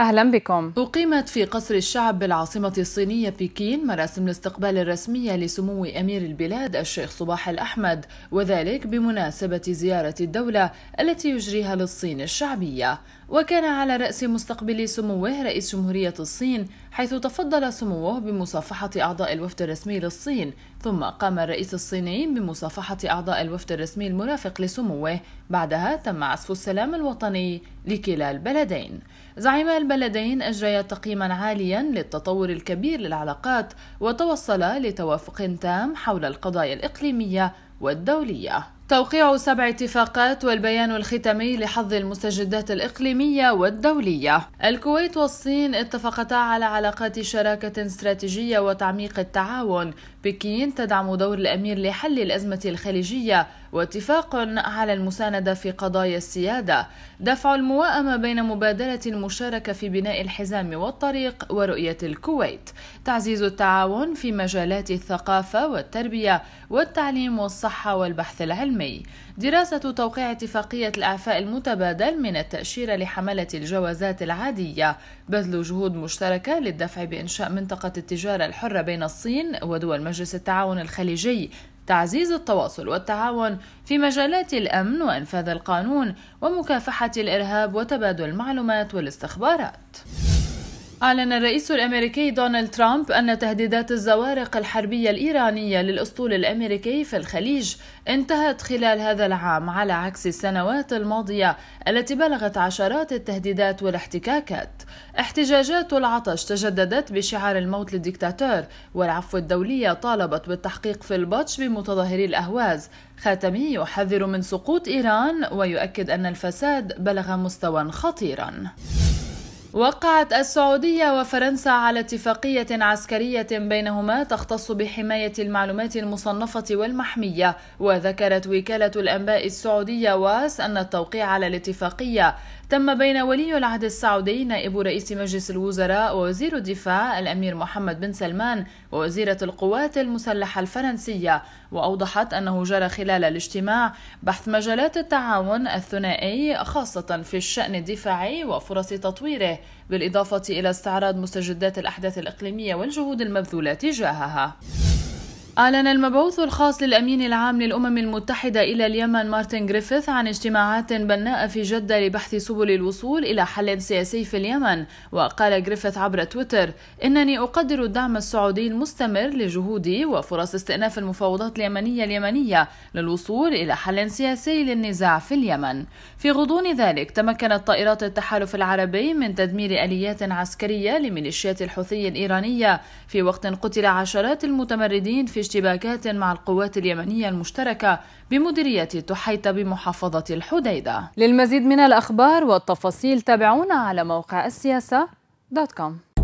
أهلا بكم أقيمت في قصر الشعب بالعاصمة الصينية بكين مراسم الاستقبال الرسمية لسمو أمير البلاد الشيخ صباح الأحمد وذلك بمناسبة زيارة الدولة التي يجريها للصين الشعبية وكان على رأس مستقبل سموه رئيس جمهورية الصين حيث تفضل سموه بمصافحة أعضاء الوفد الرسمي للصين ثم قام الرئيس الصيني بمصافحة أعضاء الوفد الرسمي المرافق لسموه بعدها تم عزف السلام الوطني لكلا البلدين زعيم البلدين أجريا تقييما عاليا للتطور الكبير للعلاقات وتوصلا لتوافق تام حول القضايا الإقليمية والدولية توقيع سبع اتفاقات والبيان الختامي لحظ المستجدات الإقليمية والدولية الكويت والصين اتفقتا على علاقات شراكة استراتيجية وتعميق التعاون بكين تدعم دور الأمير لحل الأزمة الخليجية واتفاق على المساندة في قضايا السيادة دفع المواءمة بين مبادرة المشاركة في بناء الحزام والطريق ورؤية الكويت تعزيز التعاون في مجالات الثقافة والتربية والتعليم والصحة الصحة والبحث العلمي دراسة توقيع اتفاقية الإعفاء المتبادل من التأشيرة لحملة الجوازات العادية بذل جهود مشتركة للدفع بإنشاء منطقة التجارة الحرة بين الصين ودول مجلس التعاون الخليجي تعزيز التواصل والتعاون في مجالات الامن وانفاذ القانون ومكافحه الارهاب وتبادل المعلومات والاستخبارات أعلن الرئيس الأمريكي دونالد ترامب أن تهديدات الزوارق الحربية الإيرانية للأسطول الأمريكي في الخليج انتهت خلال هذا العام على عكس السنوات الماضية التي بلغت عشرات التهديدات والاحتكاكات. احتجاجات العطش تجددت بشعار الموت للديكتاتور والعفو الدولية طالبت بالتحقيق في البطش بمتظاهري الأهواز. خاتمي يحذر من سقوط إيران ويؤكد أن الفساد بلغ مستوى خطيرا. وقعت السعودية وفرنسا على اتفاقية عسكرية بينهما تختص بحماية المعلومات المصنفة والمحمية وذكرت وكالة الأنباء السعودية واس أن التوقيع على الاتفاقية تم بين ولي العهد السعودي نائب رئيس مجلس الوزراء ووزير الدفاع الأمير محمد بن سلمان ووزيرة القوات المسلحة الفرنسية وأوضحت أنه جرى خلال الاجتماع بحث مجالات التعاون الثنائي خاصة في الشأن الدفاعي وفرص تطويره بالإضافة إلى استعراض مستجدات الأحداث الإقليمية والجهود المبذولة تجاهها أعلن المبعوث الخاص للأمين العام للأمم المتحدة إلى اليمن مارتن جريفيث عن اجتماعات بناءة في جدة لبحث سبل الوصول إلى حل سياسي في اليمن وقال جريفيث عبر تويتر إنني أقدر الدعم السعودي المستمر لجهودي وفرص استئناف المفاوضات اليمنية اليمنية للوصول إلى حل سياسي للنزاع في اليمن في غضون ذلك تمكنت طائرات التحالف العربي من تدمير آليات عسكرية لميليشيات الحوثي الإيرانية في وقت قتل عشرات المتمردين في اشتباكات مع القوات اليمنية المشتركة بمديرية تحيط بمحافظة الحديدة للمزيد من الأخبار والتفاصيل تابعونا على موقع السياسة دوت كوم